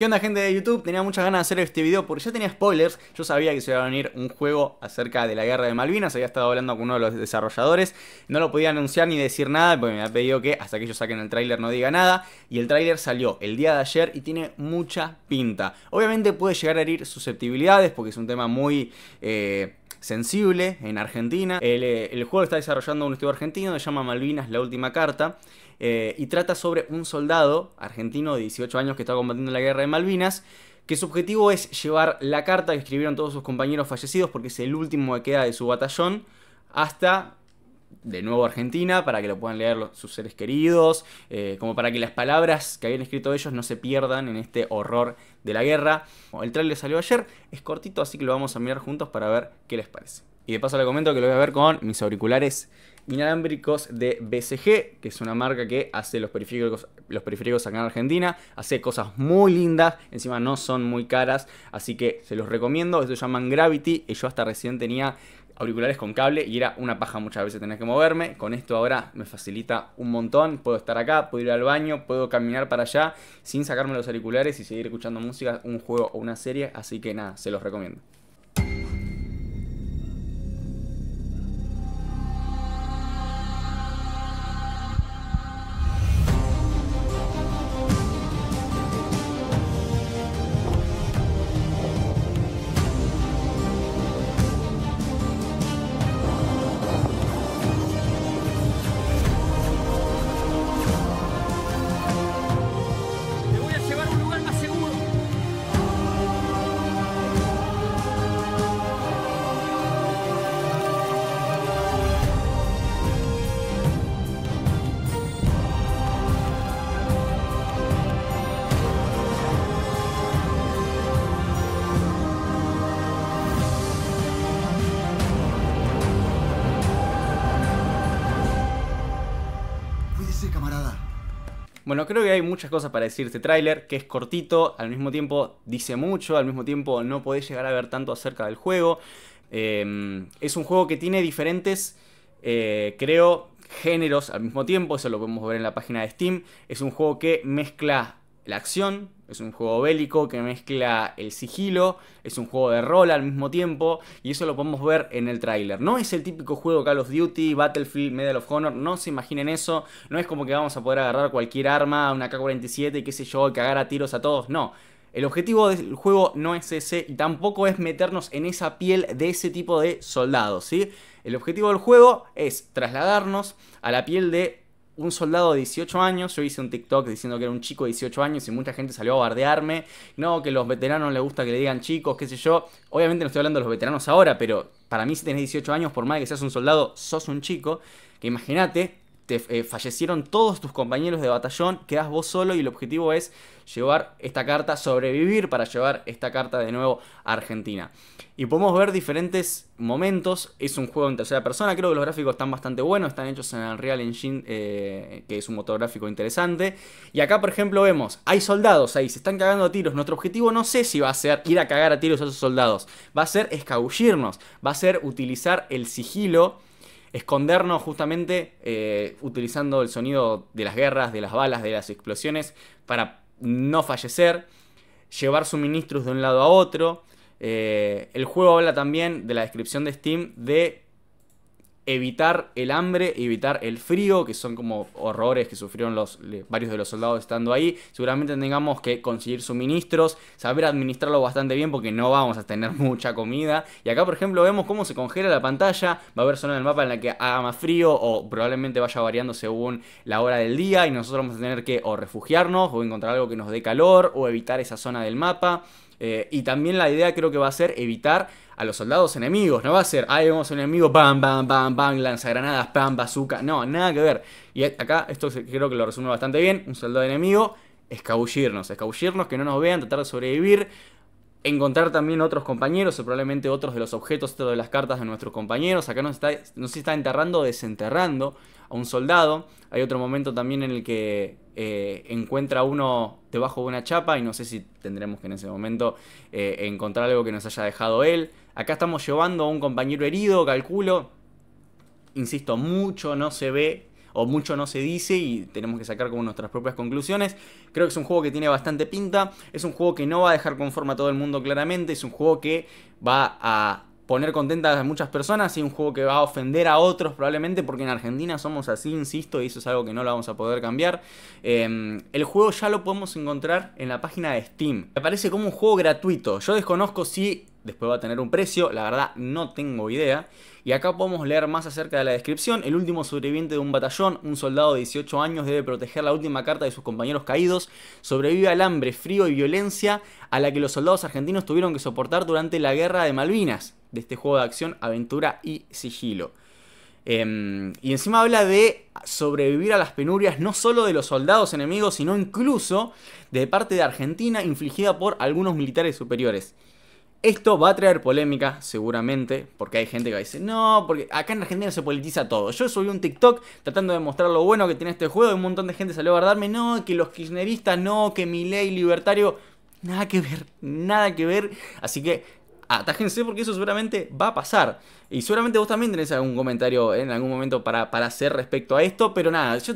¿Qué onda gente de YouTube? Tenía muchas ganas de hacer este video porque ya tenía spoilers, yo sabía que se iba a venir un juego acerca de la guerra de Malvinas, había estado hablando con uno de los desarrolladores, no lo podía anunciar ni decir nada porque me había pedido que hasta que ellos saquen el tráiler no diga nada y el tráiler salió el día de ayer y tiene mucha pinta. Obviamente puede llegar a herir susceptibilidades porque es un tema muy... Eh, sensible en Argentina. Eh, el, juego está desarrollando un estudio argentino, se llama Malvinas, la última carta. Eh, y trata sobre un soldado argentino de 18 años que estaba combatiendo la guerra de Malvinas, que su objetivo es llevar la carta que escribieron todos sus compañeros fallecidos, porque es el último que queda de su batallón, hasta de nuevo Argentina, para que lo puedan leer sus seres queridos, eh, como para que las palabras que habían escrito ellos no se pierdan en este horror de la guerra. El trailer salió ayer, es cortito, así que lo vamos a mirar juntos para ver qué les parece. Y de paso le comento que lo voy a ver con mis auriculares inalámbricos de BCG, que es una marca que hace los periféricos, los periféricos acá en Argentina, hace cosas muy lindas, encima no son muy caras, así que se los recomiendo, estos se llaman Gravity, y yo hasta recién tenía auriculares con cable y era una paja muchas veces tener que moverme, con esto ahora me facilita un montón, puedo estar acá, puedo ir al baño, puedo caminar para allá sin sacarme los auriculares y seguir escuchando música, un juego o una serie, así que nada, se los recomiendo. Bueno, creo que hay muchas cosas para decir este tráiler, que es cortito, al mismo tiempo dice mucho, al mismo tiempo no podés llegar a ver tanto acerca del juego. Em, es un juego que tiene diferentes, eh, creo, géneros al mismo tiempo, eso lo podemos ver en la página de Steam. Es un juego que mezcla la acción, es un juego bélico que mezcla el sigilo, es un juego de rol al mismo tiempo, y eso lo podemos ver en el tráiler. No es el típico juego Call of Duty, Battlefield, Medal of Honor, no se imaginen eso, no es como que vamos a poder agarrar cualquier arma, una K-47 y qué sé yo, cagar a tiros a todos, no. El objetivo del juego no es ese y tampoco es meternos en esa piel de ese tipo de soldados, ¿sí? El objetivo del juego es trasladarnos a la piel de un soldado de 18 años. Yo hice un TikTok diciendo que era un chico de 18 años y mucha gente salió a bardearme. No, que los veteranos les gusta que le digan chicos, qué sé yo. Obviamente no estoy hablando de los veteranos ahora, pero para mí si tenés 18 años, por más que seas un soldado, sos un chico. Que imagínate, eh, fallecieron todos tus compañeros de batallón, quedas vos solo y el objetivo es llevar esta carta, sobrevivir para llevar esta carta de nuevo a Argentina. Y podemos ver diferentes momentos, es un juego en tercera persona, creo que los gráficos están bastante buenos, están hechos en el real Engine, eh, que es un motor gráfico interesante. Y acá, por ejemplo, vemos, hay soldados ahí, se están cagando a tiros, nuestro objetivo no sé si va a ser ir a cagar a tiros a esos soldados, va a ser escabullirnos, va a ser utilizar el sigilo escondernos justamente eh, utilizando el sonido de las guerras, de las balas, de las explosiones para no fallecer, llevar suministros de un lado a otro. Eh, el juego habla también de la descripción de Steam de evitar el hambre, evitar el frío, que son como horrores que sufrieron los, varios de los soldados estando ahí. Seguramente tengamos que conseguir suministros, saber administrarlo bastante bien porque no vamos a tener mucha comida. Y acá, por ejemplo, vemos cómo se congela la pantalla, va a haber zona del mapa en la que haga más frío o probablemente vaya variando según la hora del día y nosotros vamos a tener que o refugiarnos o encontrar algo que nos dé calor o evitar esa zona del mapa. Eh, y también la idea creo que va a ser evitar a los soldados enemigos. No va a ser, ahí vemos un enemigo, bam, bam, bam, bam, lanzagranadas, pam, bazooka. No, nada que ver. Y acá esto creo que lo resume bastante bien. Un soldado enemigo, escabullirnos. Escabullirnos, que no nos vean, tratar de sobrevivir. Encontrar también otros compañeros o probablemente otros de los objetos, otros de las cartas de nuestros compañeros. Acá nos está, nos está enterrando o desenterrando a un soldado. Hay otro momento también en el que eh, encuentra uno debajo de una chapa y no sé si tendremos que en ese momento eh, encontrar algo que nos haya dejado él. Acá estamos llevando a un compañero herido, calculo. Insisto, mucho no se ve o mucho no se dice y tenemos que sacar como nuestras propias conclusiones. Creo que es un juego que tiene bastante pinta, es un juego que no va a dejar conforme a todo el mundo claramente, es un juego que va a poner contentas a muchas personas y un juego que va a ofender a otros probablemente porque en Argentina somos así, insisto, y eso es algo que no lo vamos a poder cambiar. Em, el juego ya lo podemos encontrar en la página de Steam. Me parece como un juego gratuito. Yo desconozco si después va a tener un precio, la verdad no tengo idea. Y acá podemos leer más acerca de la descripción. El último sobreviviente de un batallón, un soldado de 18 años, debe proteger la última carta de sus compañeros caídos. Sobrevive al hambre, frío y violencia a la que los soldados argentinos tuvieron que soportar durante la guerra de Malvinas de este juego de acción, aventura y sigilo. Em, y encima habla de sobrevivir a las penurias no solo de los soldados enemigos, sino incluso de parte de Argentina infligida por algunos militares superiores. Esto va a traer polémica, seguramente, porque hay gente que dice, no, porque acá en Argentina se politiza todo. Yo subí un TikTok tratando de mostrar lo bueno que tiene este juego y un montón de gente salió a guardarme no, que los kirchneristas, no, que mi ley libertario, nada que ver, nada que ver. Así que atájense porque eso seguramente va a pasar. Y seguramente vos también tenés algún comentario en algún momento para, hacer respecto a esto, pero nada, yo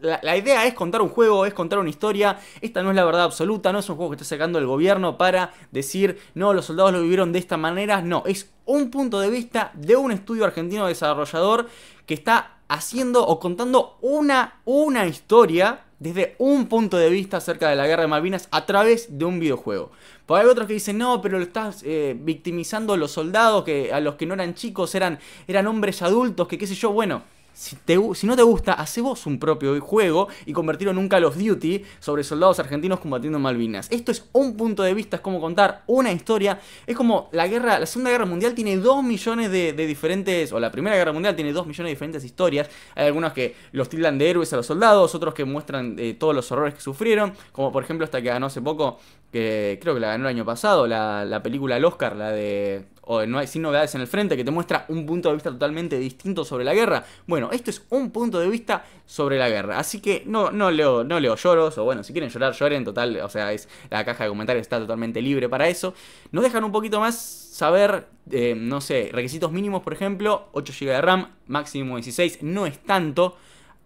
la, idea es contar un juego, es contar una historia. Esta no es la verdad absoluta, no es un juego que está sacando el gobierno para decir, no, los soldados lo vivieron de esta manera. No, es un punto de vista de un estudio argentino desarrollador que está haciendo o contando una, una historia desde un punto de vista acerca de la guerra de Malvinas a través de un videojuego. Pero hay otros que dicen, no, pero lo estás eh, victimizando a los soldados que, a los que no eran chicos, eran, eran hombres adultos, que qué sé yo, bueno. Si, te, no te gusta, hace vos un propio juego y convertirlo en un Call of Duty sobre soldados argentinos combatiendo Malvinas. Esto es un punto de vista, es como contar una historia. Es como la guerra, la Segunda Guerra Mundial tiene dos millones de, diferentes, o la Primera Guerra Mundial tiene dos millones de diferentes historias. Hay algunos que los tildan de héroes a los soldados, otros que muestran eh, todos los horrores que sufrieron, como por ejemplo esta que ganó hace poco, que creo que la ganó el año pasado, la, la película El Oscar, la de o no hay, sin novedades en el frente, que te muestra un punto de vista totalmente distinto sobre la guerra. Bueno, esto es un punto de vista sobre la guerra. Así que no, no, leo, no leo lloros, o bueno, si quieren llorar, lloren, total, o sea, es la caja de comentarios está totalmente libre para eso. Nos dejan un poquito más saber, eh, no sé, requisitos mínimos, por ejemplo, 8 GB de RAM, máximo 16, no es tanto.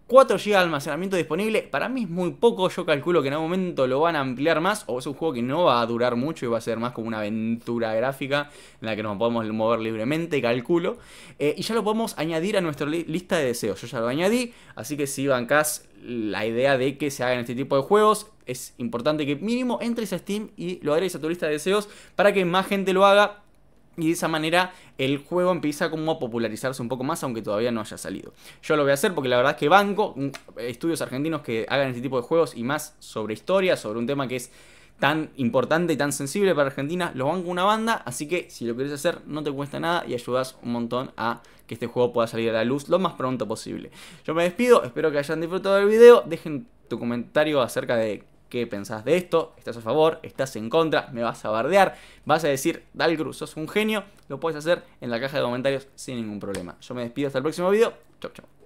4 GB de almacenamiento disponible, para mí es muy poco, yo calculo que en algún momento lo van a ampliar más, o es un juego que no va a durar mucho y va a ser más como una aventura gráfica en la que nos podemos mover libremente, calculo. Eh, y ya lo podemos añadir a nuestra lista de deseos, yo ya lo añadí, así que si bancas la idea de que se hagan este tipo de juegos, es importante que mínimo entres a Steam y lo agregues a tu lista de deseos para que más gente lo haga y de esa manera el juego empieza como a popularizarse un poco más, aunque todavía no haya salido. Yo lo voy a hacer porque la verdad es que banco mm, estudios argentinos que hagan este tipo de juegos y más sobre historia, sobre un tema que es tan importante y tan sensible para Argentina, lo banco una banda, así que si lo querés hacer no te cuesta nada y ayudas un montón a que este juego pueda salir a la luz lo más pronto posible. Yo me despido, espero que hayan disfrutado del video, dejen tu comentario acerca de ¿Qué pensás de esto? ¿Estás a favor? ¿Estás en contra? ¿Me vas a bardear? ¿Vas a decir, Dal sos un genio? Lo puedes hacer en la caja de comentarios sin ningún problema. Yo me despido hasta el próximo video. Chau, chau.